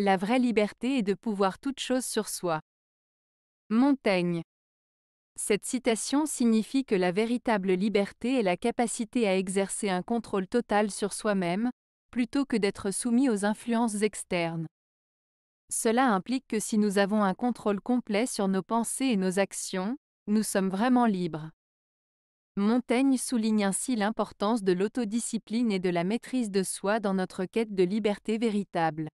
La vraie liberté est de pouvoir toute chose sur soi. Montaigne. Cette citation signifie que la véritable liberté est la capacité à exercer un contrôle total sur soi-même, plutôt que d'être soumis aux influences externes. Cela implique que si nous avons un contrôle complet sur nos pensées et nos actions, nous sommes vraiment libres. Montaigne souligne ainsi l'importance de l'autodiscipline et de la maîtrise de soi dans notre quête de liberté véritable.